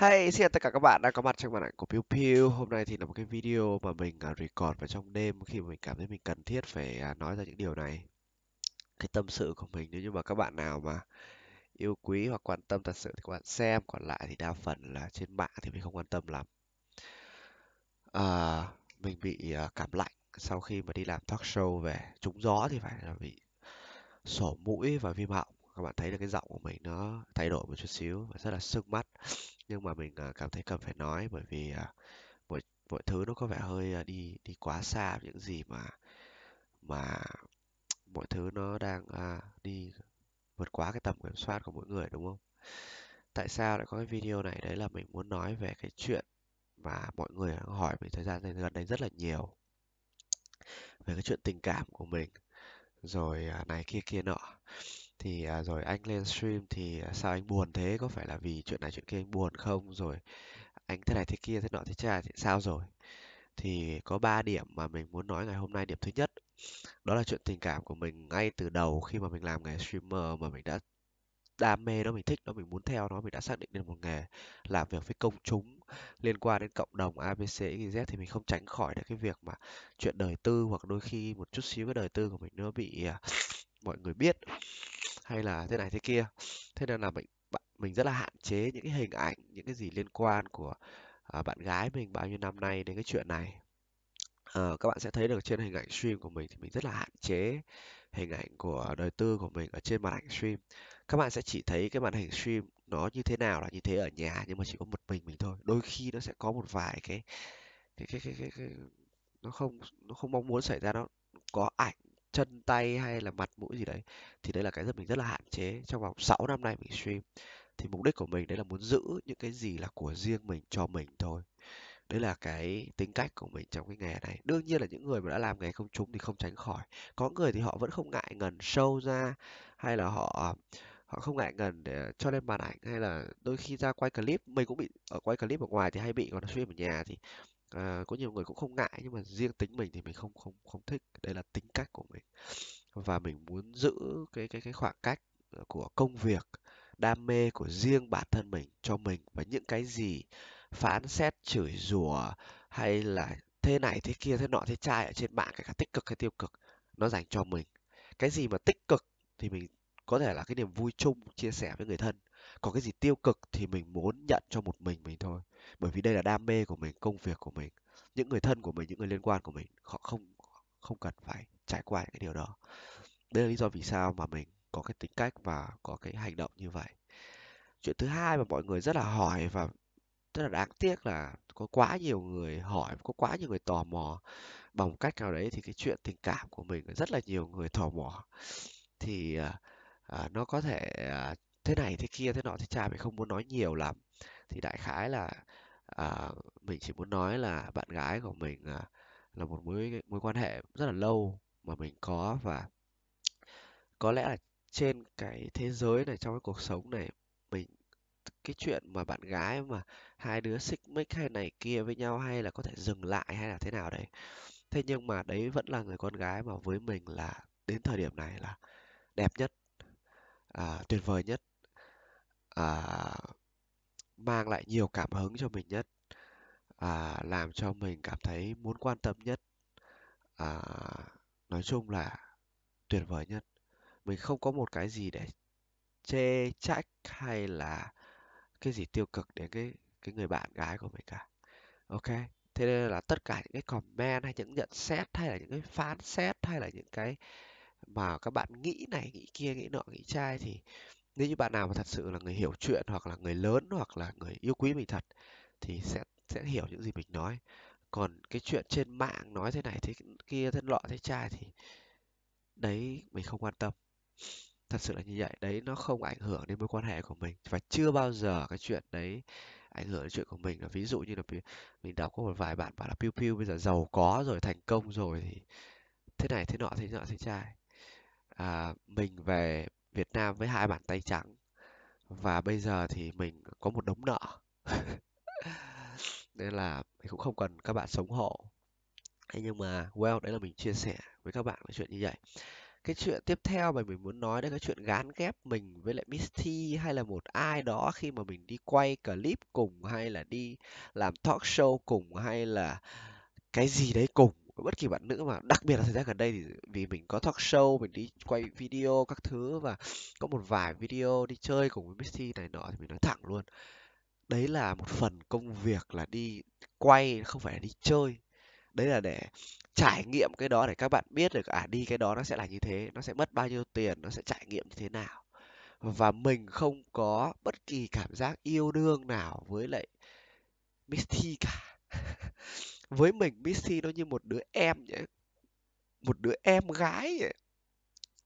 Hey, xin chào tất cả các bạn đã có mặt trong màn ảnh của Pew Pew. Hôm nay thì là một cái video mà mình à, record vào trong đêm khi mà mình cảm thấy mình cần thiết phải à, nói ra những điều này. Cái tâm sự của mình nếu như mà các bạn nào mà yêu quý hoặc quan tâm thật sự thì các bạn xem, còn lại thì đa phần là trên mạng thì mình không quan tâm lắm. À, mình bị à, cảm lạnh sau khi mà đi làm talk show về, trúng gió thì phải là bị sổ mũi và viêm họng các bạn thấy được cái giọng của mình nó thay đổi một chút xíu và rất là sưng mắt nhưng mà mình à, cảm thấy cần phải nói bởi vì à, mọi mọi thứ nó có vẻ hơi à, đi đi quá xa những gì mà mà mọi thứ nó đang đi vượt quá cái tầm kiểm soát của mỗi người đúng không? Tại sao lại có cái video này đấy là mình muốn nói về cái chuyện mà mọi người hỏi mình thời gian gần đây rất là nhiều về cái chuyện tình cảm của mình rồi này kia kia nọ thì à, rồi anh lên stream thì à, sao anh buồn thế có phải là vì chuyện này chuyện kia anh buồn không rồi anh thế này thế kia thế nọ thế cha thì sao rồi thì có 3 điểm mà mình muốn nói ngày hôm nay điểm thứ nhất đó là chuyện tình cảm của mình ngay từ đầu khi mà mình làm nghề streamer mà mình đã đam mê đó mình thích đó mình muốn theo nó mình đã xác định được một nghề làm việc với công chúng liên quan đến cộng đồng abc z thì mình không tránh khỏi được cái việc mà chuyện đời tư hoặc đôi khi một chút xíu cái đời tư của mình nó bị à, mọi người biết hay là thế này thế kia thế nên là mình mình rất là hạn chế những cái hình ảnh những cái gì liên quan của à, bạn gái mình bao nhiêu năm nay đến cái chuyện này à, các bạn sẽ thấy được trên hình ảnh stream của mình thì mình rất là hạn chế hình ảnh của đời tư của mình ở trên màn ảnh stream các bạn sẽ chỉ thấy cái màn hình stream nó như thế nào là như thế ở nhà nhưng mà chỉ có một mình mình thôi đôi khi nó sẽ có một vài cái cái cái cái, cái, cái nó không nó không mong muốn xảy ra nó có ảnh chân tay hay là mặt mũi gì đấy thì đấy là cái mình rất là hạn chế trong vòng 6 năm nay mình stream thì mục đích của mình đấy là muốn giữ những cái gì là của riêng mình cho mình thôi đấy là cái tính cách của mình trong cái nghề này đương nhiên là những người mà đã làm nghề công chúng thì không tránh khỏi có người thì họ vẫn không ngại ngần show ra hay là họ họ không ngại ngần để cho lên màn ảnh hay là đôi khi ra quay clip mình cũng bị ở quay clip ở ngoài thì hay bị còn stream ở nhà thì à, có nhiều người cũng không ngại nhưng mà riêng tính mình thì mình không không không thích đây là tính cách của mình và mình muốn giữ cái cái cái khoảng cách ờ, của công việc đam mê của riêng bản thân mình cho mình và những cái gì phán xét chửi rủa hay là thế này thế kia thế nọ thế trai ở trên mạng cái cả tích cực hay tiêu cực nó dành cho mình cái gì mà tích cực thì mình có thể là cái niềm vui chung chia sẻ với người thân còn cái gì tiêu cực thì mình muốn nhận cho một mình mình thôi bởi vì đây là đam mê của mình công việc của mình những người thân của mình những người liên quan của mình họ không không cần phải trải qua những cái điều đó đây là lý do vì sao mà mình có cái tính cách và có cái hành động như vậy chuyện thứ hai mà mọi người rất là hỏi và rất là đáng tiếc là có quá nhiều người hỏi có quá nhiều người tò mò bằng cách nào đấy thì cái chuyện tình cảm của mình rất là nhiều người tò mò thì à, à, nó có thể à, thế này thế kia thế nọ thì cha mình không muốn nói nhiều lắm thì đại khái là à, mình chỉ muốn nói là bạn gái của mình à, là một mối mối quan hệ rất là lâu mà mình có và có lẽ là trên cái thế giới này trong cái cuộc sống này mình cái chuyện mà bạn gái mà hai đứa xích mích hay này kia với nhau hay là có thể dừng lại hay là thế nào đấy thế nhưng mà đấy vẫn là người con gái mà với mình là đến thời điểm này là đẹp nhất à, tuyệt vời nhất à, mang lại nhiều cảm hứng cho mình nhất à, làm cho mình cảm thấy muốn quan tâm nhất à, nói chung là tuyệt vời nhất mình không có một cái gì để chê trách hay là cái gì tiêu cực đến cái cái người bạn gái của mình cả ok thế nên là tất cả những cái comment hay những nhận xét hay là những cái phán xét hay là những cái mà các bạn nghĩ này nghĩ kia nghĩ nọ nghĩ trai thì nếu như bạn nào mà thật sự là người hiểu chuyện hoặc là người lớn hoặc là người yêu quý mình thật thì sẽ sẽ hiểu những gì mình nói còn cái chuyện trên mạng nói thế này thế kia thân lọ thế trai thì đấy mình không quan tâm thật sự là như vậy đấy nó không ảnh hưởng đến mối quan hệ của mình và chưa bao giờ cái chuyện đấy ảnh hưởng đến chuyện của mình là ví dụ như là mình đọc có một vài bạn bảo là piu piu bây giờ giàu có rồi thành công rồi thì thế này thế nọ thế nọ thế trai à, mình về Việt Nam với hai bàn tay trắng và bây giờ thì mình có một đống nợ nên là mình cũng không cần các bạn sống hộ thế nhưng mà well đấy là mình chia sẻ với các bạn cái chuyện như vậy cái chuyện tiếp theo mà mình muốn nói đấy cái chuyện gán ghép mình với lại Misty hay là một ai đó khi mà mình đi quay clip cùng hay là đi làm talk show cùng hay là cái gì đấy cùng của bất kỳ bạn nữ mà đặc biệt là thời gian gần đây thì vì mình có talk show mình đi quay video các thứ và có một vài video đi chơi cùng với Missy này nọ thì mình nói thẳng luôn đấy là một phần công việc là đi quay không phải là đi chơi đấy là để trải nghiệm cái đó để các bạn biết được à đi cái đó nó sẽ là như thế nó sẽ mất bao nhiêu tiền nó sẽ trải nghiệm như thế nào và mình không có bất kỳ cảm giác yêu đương nào với lại Misty cả với mình Missy nó như một đứa em vậy một đứa em gái vậy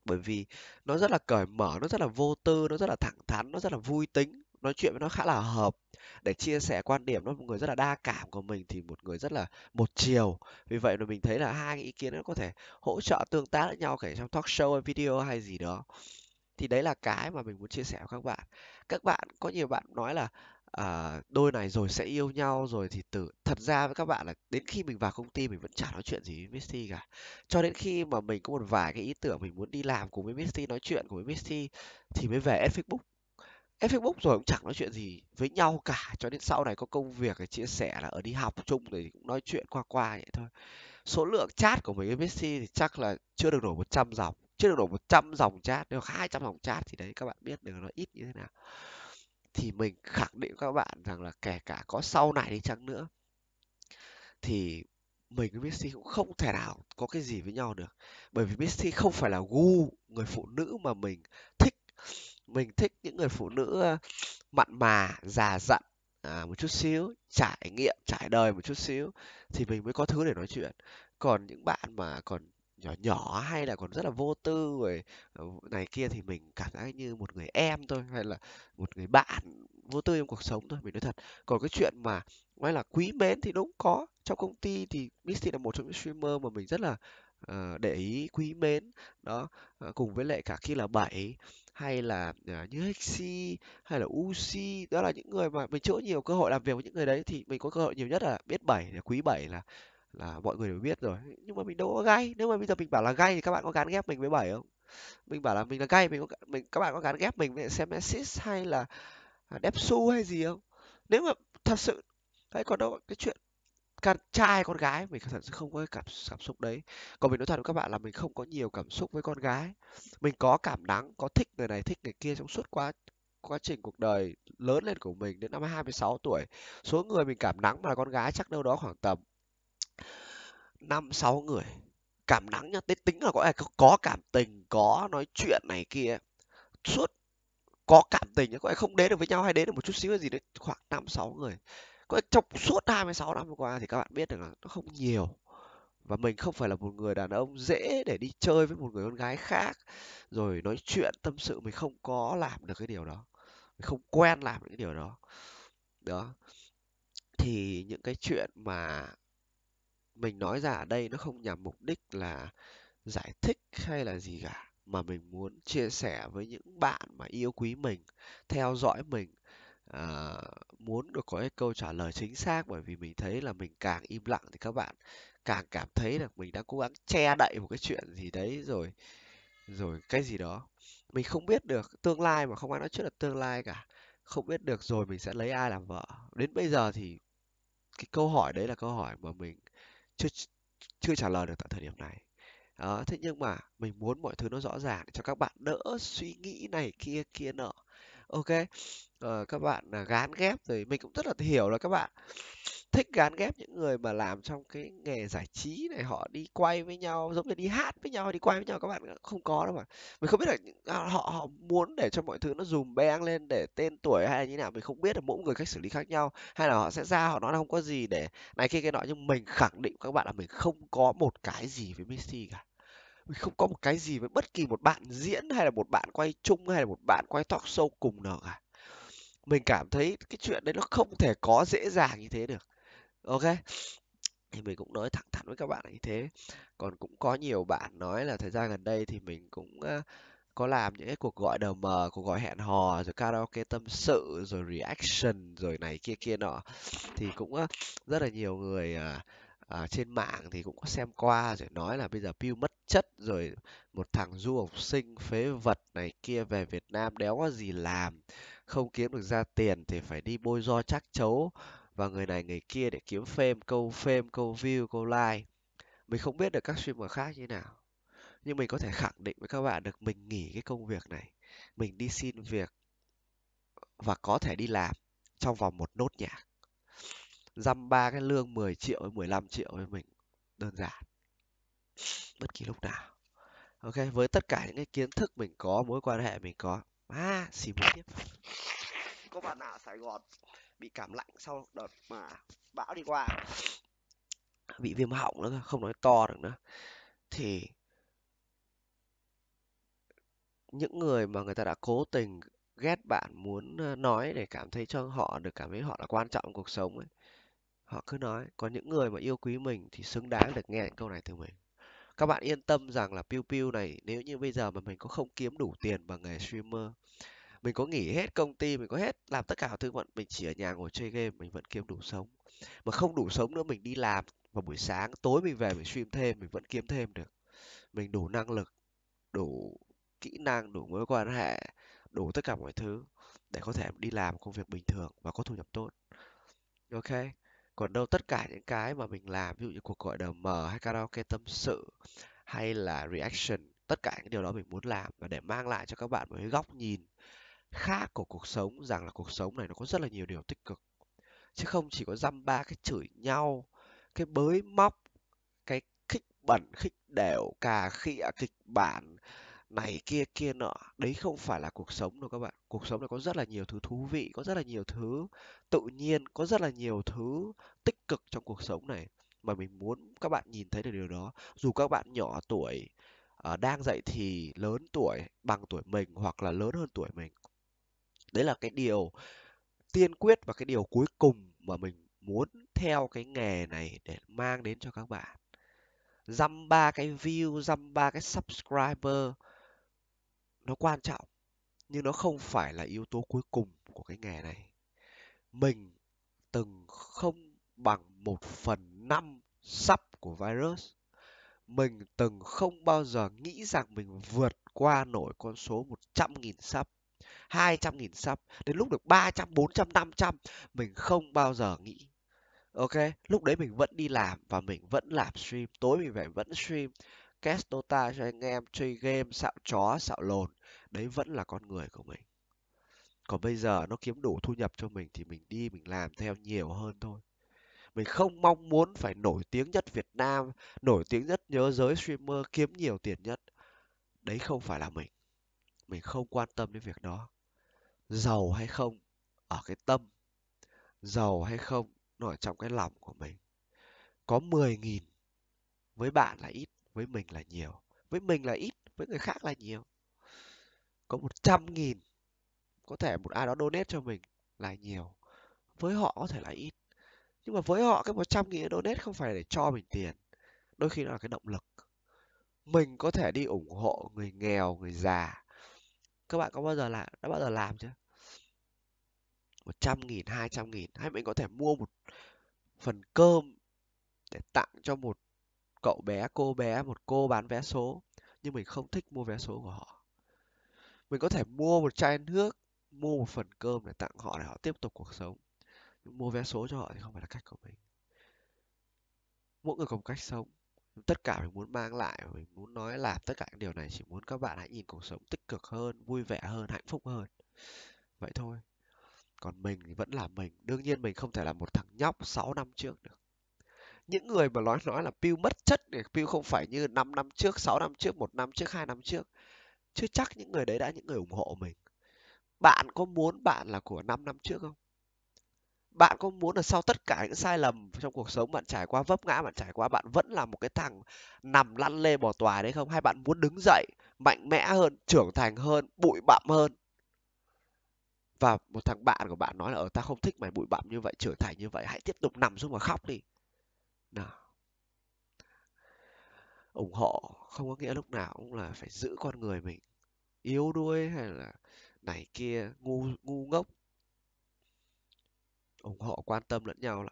bởi vì nó rất là cởi mở nó rất là vô tư nó rất là thẳng thắn nó rất là vui tính nói chuyện với nó khá là hợp để chia sẻ quan điểm nó một người rất là đa cảm của mình thì một người rất là một chiều vì vậy mà mình thấy là hai cái ý kiến nó có thể hỗ trợ tương tác lẫn nhau kể trong talk show hay video hay gì đó thì đấy là cái mà mình muốn chia sẻ với các bạn các bạn có nhiều bạn nói là à, đôi này rồi sẽ yêu nhau rồi thì từ thật ra với các bạn là đến khi mình vào công ty mình vẫn chả nói chuyện gì với Misty cả cho đến khi mà mình có một vài cái ý tưởng mình muốn đi làm cùng với Misty nói chuyện cùng với Misty thì mới về ad Facebook ad Facebook rồi cũng chẳng nói chuyện gì với nhau cả cho đến sau này có công việc để chia sẻ là ở đi học chung thì cũng nói chuyện qua qua vậy thôi số lượng chat của mình với Misty thì chắc là chưa được nổi 100 dòng chưa được nổi 100 dòng chat nếu 200 dòng chat thì đấy các bạn biết được nó ít như thế nào thì mình khẳng định các bạn rằng là kể cả có sau này đi chăng nữa thì mình với Messi cũng không thể nào có cái gì với nhau được bởi vì Messi không phải là gu người phụ nữ mà mình thích mình thích những người phụ nữ ờ, mặn mà già dặn à, một chút xíu trải nghiệm trải đời một chút xíu thì mình mới có thứ để nói chuyện còn những bạn mà còn nhỏ nhỏ hay là còn rất là vô tư rồi ờ, này kia thì mình cảm giác như một người em thôi hay là một người bạn vô tư trong cuộc sống thôi mình nói thật còn cái chuyện mà nói là quý mến thì đúng có trong công ty thì Misty là một trong những streamer mà mình rất là uh, để ý quý mến đó uh, cùng với lại cả khi là bảy hay là uh, như Hexi hay là Uzi đó là những người mà mình chỗ nhiều cơ hội làm việc với những người đấy thì mình có cơ hội nhiều nhất là biết bảy là quý bảy là là mọi người đều biết rồi nhưng mà mình đâu có gay nếu mà bây giờ mình bảo là gay thì các bạn có gán ghép mình với bảy không mình bảo là mình là gay mình có mình các bạn có gán ghép mình với semesis hay là depsu à, hay gì không nếu mà thật sự hãy còn đâu cái chuyện con trai con gái mình thật sự không có cảm cảm xúc đấy còn mình nói thật với các bạn là mình không có nhiều cảm xúc với con gái mình có cảm nắng có thích người này thích người kia trong suốt quá quá trình cuộc đời lớn lên của mình đến năm 26 tuổi số người mình cảm nắng mà là con gái chắc đâu đó khoảng tầm năm sáu người cảm nắng nhá tết tính là có ai à, có cảm tình có nói chuyện này kia suốt có cảm tình có ai không đến được với nhau hay đến được một chút xíu gì đấy khoảng năm sáu người có ai trong suốt 26 năm qua thì các bạn biết được là nó không nhiều và mình không phải là một người đàn ông dễ để đi chơi với một người con gái khác rồi nói chuyện tâm sự mình không có làm được cái điều đó mình không quen làm những điều đó đó thì những cái chuyện mà mình nói ra ở đây nó không nhằm mục đích là giải thích hay là gì cả mà mình muốn chia sẻ với những bạn mà yêu quý mình theo dõi mình à, muốn được có cái câu trả lời chính xác bởi vì mình thấy là mình càng im lặng thì các bạn càng cảm thấy là mình đang cố gắng che đậy một cái chuyện gì đấy rồi rồi cái gì đó mình không biết được tương lai mà không ai nói trước được tương lai cả không biết được rồi mình sẽ lấy ai làm vợ đến bây giờ thì cái câu hỏi đấy là câu hỏi mà mình chưa chưa trả lời được tại thời điểm này đó thế nhưng mà mình muốn mọi thứ nó rõ ràng cho các bạn đỡ suy nghĩ này kia kia nọ ok ờ, các bạn là gán ghép rồi mình cũng rất là hiểu là các bạn thích gán ghép những người mà làm trong cái nghề giải trí này họ đi quay với nhau giống như đi hát với nhau đi quay với nhau các bạn à, không có đâu mà mình không biết là à, họ họ muốn để cho mọi thứ nó dùm beng lên để tên tuổi hay là như nào mình không biết là mỗi người cách xử lý khác nhau hay là họ sẽ ra họ nói là không có gì để này kia cái nọ nhưng mình khẳng định các bạn là mình không có một cái gì với Messi cả không có một cái gì với bất kỳ một bạn diễn hay là một bạn quay chung hay là một bạn quay talk show cùng nào cả mình cảm thấy cái chuyện đấy nó không thể có dễ dàng như thế được ok thì mình cũng nói thẳng thắn với các bạn như thế còn cũng có nhiều bạn nói là thời gian gần đây thì mình cũng có làm những cái cuộc gọi đờ mờ cuộc gọi hẹn hò rồi karaoke tâm sự rồi reaction rồi này kia kia nọ thì cũng rất là nhiều người à, à, trên mạng thì cũng có xem qua rồi nói là bây giờ Pew mất chất rồi một thằng du học sinh phế vật này kia về Việt Nam đéo có gì làm không kiếm được ra tiền thì phải đi bôi do chắc chấu và người này người kia để kiếm fame câu fame câu view câu like mình không biết được các streamer khác như nào nhưng mình có thể khẳng định với các bạn được mình nghỉ cái công việc này mình đi xin việc và có thể đi làm trong vòng một nốt nhạc dăm ba cái lương 10 triệu hay 15 triệu với mình đơn giản bất kỳ lúc nào ok với tất cả những cái kiến thức mình có mối quan hệ mình có à xì mũi tiếp có bạn nào ở sài gòn bị cảm lạnh sau đợt mà bão đi qua bị viêm họng nữa không nói to được nữa thì những người mà người ta đã cố tình ghét bạn muốn nói để cảm thấy cho họ được cảm thấy họ là quan trọng cuộc sống ấy họ cứ nói còn những người mà yêu quý mình thì xứng đáng được nghe những câu này từ mình các bạn yên tâm rằng là Piu Piu này nếu như bây giờ mà mình có không kiếm đủ tiền bằng nghề streamer mình có nghỉ hết công ty mình có hết làm tất cả thứ bọn mình chỉ ở nhà ngồi chơi game mình vẫn kiếm đủ sống mà không đủ sống nữa mình đi làm vào buổi sáng tối mình về mình stream thêm mình vẫn kiếm thêm được mình đủ năng lực đủ kỹ năng đủ mối quan hệ đủ tất cả mọi thứ để có thể đi làm công việc bình thường và có thu nhập tốt ok còn đâu tất cả những cái mà mình làm ví dụ như cuộc gọi đm hay karaoke tâm sự hay là reaction tất cả những điều đó mình muốn làm và để mang lại cho các bạn một cái góc nhìn khác của cuộc sống rằng là cuộc sống này nó có rất là nhiều điều tích cực chứ không chỉ có dăm ba cái chửi nhau cái bới móc cái khích bẩn khích đều cà khịa kịch bản này kia kia nọ đấy không phải là cuộc sống đâu các bạn cuộc sống là có rất là nhiều thứ thú vị có rất là nhiều thứ tự nhiên có rất là nhiều thứ tích cực trong cuộc sống này mà mình muốn các bạn nhìn thấy được điều đó dù các bạn nhỏ tuổi ờ, đang dậy thì lớn tuổi bằng tuổi mình hoặc là lớn hơn tuổi mình đấy là cái điều tiên quyết và cái điều cuối cùng mà mình muốn theo cái nghề này để mang đến cho các bạn dăm ba cái view dăm ba cái subscriber nó quan trọng nhưng nó không phải là yếu tố cuối cùng của cái nghề này mình từng không bằng một phần năm sắp của virus mình từng không bao giờ nghĩ rằng mình vượt qua nổi con số 100.000 sắp 200.000 sắp đến lúc được 300 400 500 mình không bao giờ nghĩ ok lúc đấy mình vẫn đi làm và mình vẫn làm stream tối mình phải vẫn stream podcast Dota cho anh em chơi game xạo chó xạo lồn đấy vẫn là con người của mình còn bây giờ nó kiếm đủ thu nhập cho mình thì mình đi mình làm theo nhiều hơn thôi mình không mong muốn phải nổi tiếng nhất Việt Nam nổi tiếng nhất nhớ giới streamer kiếm nhiều tiền nhất đấy không phải là mình mình không quan tâm đến việc đó giàu hay không ở cái tâm giàu hay không nó ở trong cái lòng của mình có 10.000 với bạn là ít với mình là nhiều với mình là ít với người khác là nhiều có một trăm nghìn có thể một ai đó donate cho mình là nhiều với họ có thể là ít nhưng mà với họ cái một trăm nghìn donate không phải để cho mình tiền đôi khi nó là cái động lực mình có thể đi ủng hộ người nghèo người già các bạn có bao giờ làm đã bao giờ làm chưa trăm nghìn 200 nghìn hay mình có thể mua một phần cơm để tặng cho một cậu bé cô bé một cô bán vé số nhưng mình không thích mua vé số của họ mình có thể mua một chai nước mua một phần cơm để tặng họ để họ tiếp tục cuộc sống nhưng mua vé số cho họ thì không phải là cách của mình mỗi người có một cách sống tất cả mình muốn mang lại mình muốn nói là tất cả những điều này chỉ muốn các bạn hãy nhìn cuộc sống tích cực hơn vui vẻ hơn hạnh phúc hơn vậy thôi còn mình thì vẫn là mình đương nhiên mình không thể là một thằng nhóc 6 năm trước được những người mà nói nói là piu mất chất thì piu không phải như 5 năm trước 6 năm trước một năm trước hai năm trước chưa chắc những người đấy đã những người ủng hộ mình bạn có muốn bạn là của 5 năm trước không bạn có muốn là sau tất cả những sai lầm trong cuộc sống bạn trải qua vấp ngã bạn trải qua bạn vẫn là một cái thằng nằm lăn lê bỏ tòa đấy không hay bạn muốn đứng dậy mạnh mẽ hơn trưởng thành hơn bụi bặm hơn và một thằng bạn của bạn nói là ở ờ, ta không thích mày bụi bặm như vậy trưởng thành như vậy hãy tiếp tục nằm xuống mà khóc đi nào ủng hộ không có nghĩa lúc nào cũng là phải giữ con người mình yếu đuối hay là này kia ngu ngu ngốc ủng hộ quan tâm lẫn nhau là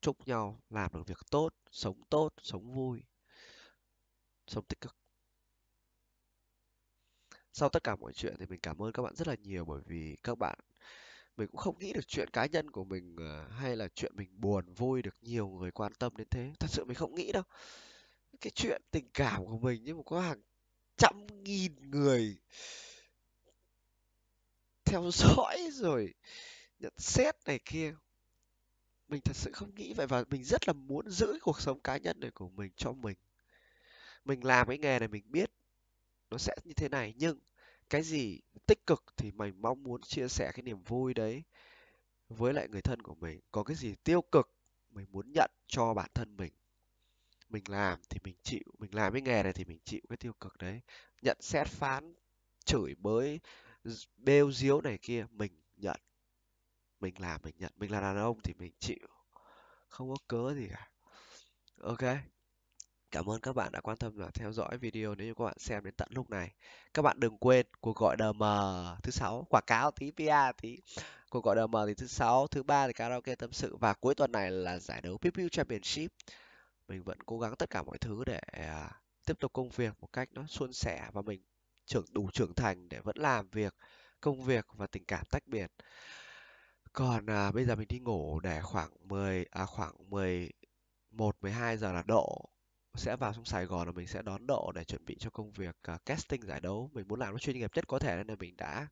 chúc nhau làm được việc tốt sống tốt sống vui sống tích cực sau tất cả mọi chuyện thì mình cảm ơn các bạn rất là nhiều bởi vì các bạn mình cũng không nghĩ được chuyện cá nhân của mình ờ, hay là chuyện mình buồn vui được nhiều người quan tâm đến thế thật sự mình không nghĩ đâu cái chuyện tình cảm của mình nhưng mà có hàng trăm nghìn người theo dõi rồi nhận xét này kia mình thật sự không nghĩ vậy và mình rất là muốn giữ cuộc sống cá nhân này của mình cho mình mình làm cái nghề này mình biết nó sẽ như thế này nhưng cái gì tích cực thì mình mong muốn chia sẻ cái niềm vui đấy với lại người thân của mình có cái gì tiêu cực mình muốn nhận cho bản thân mình mình làm thì mình chịu mình làm cái nghề này thì mình chịu cái tiêu cực đấy nhận xét phán chửi bới bêu diếu này kia mình nhận mình làm mình nhận mình là đàn ông thì mình chịu không có cớ gì cả ok Cảm ơn các bạn đã quan tâm và theo dõi video nếu như các bạn xem đến tận lúc này. Các bạn đừng quên cuộc gọi DM thứ sáu quảng cáo tí PR tí cuộc gọi DM thì thứ sáu, thứ ba thì karaoke tâm sự và cuối tuần này là giải đấu PPU Championship. Mình vẫn cố gắng tất cả mọi thứ để à, tiếp tục công việc một cách nó suôn sẻ và mình trưởng đủ trưởng thành để vẫn làm việc công việc và tình cảm tách biệt. Còn à, bây giờ mình đi ngủ để khoảng 10 à khoảng 11 12 giờ là độ sẽ vào trong Sài Gòn và mình sẽ đón độ để chuẩn bị cho công việc uh, casting giải đấu mình muốn làm nó chuyên nghiệp nhất có thể nên là mình đã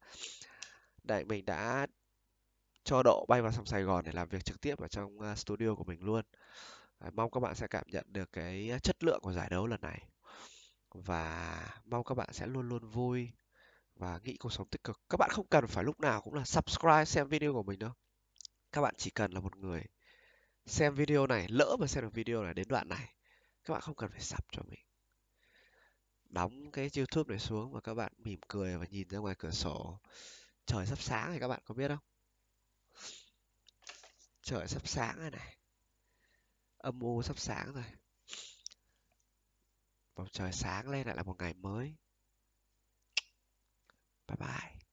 đại mình đã cho độ bay vào trong Sài Gòn để làm việc trực tiếp ở trong uh, studio của mình luôn à, mong các bạn sẽ cảm nhận được cái chất lượng của giải đấu lần này và mong các bạn sẽ luôn luôn vui và nghĩ cuộc sống tích cực các bạn không cần phải lúc nào cũng là subscribe xem video của mình đâu các bạn chỉ cần là một người xem video này lỡ mà xem được video này đến đoạn này các bạn không cần phải sập cho mình đóng cái youtube này xuống và các bạn mỉm cười và nhìn ra ngoài cửa sổ trời sắp sáng thì các bạn có biết không trời sắp sáng rồi này âm u sắp sáng rồi bầu trời sáng lên lại là một ngày mới bye bye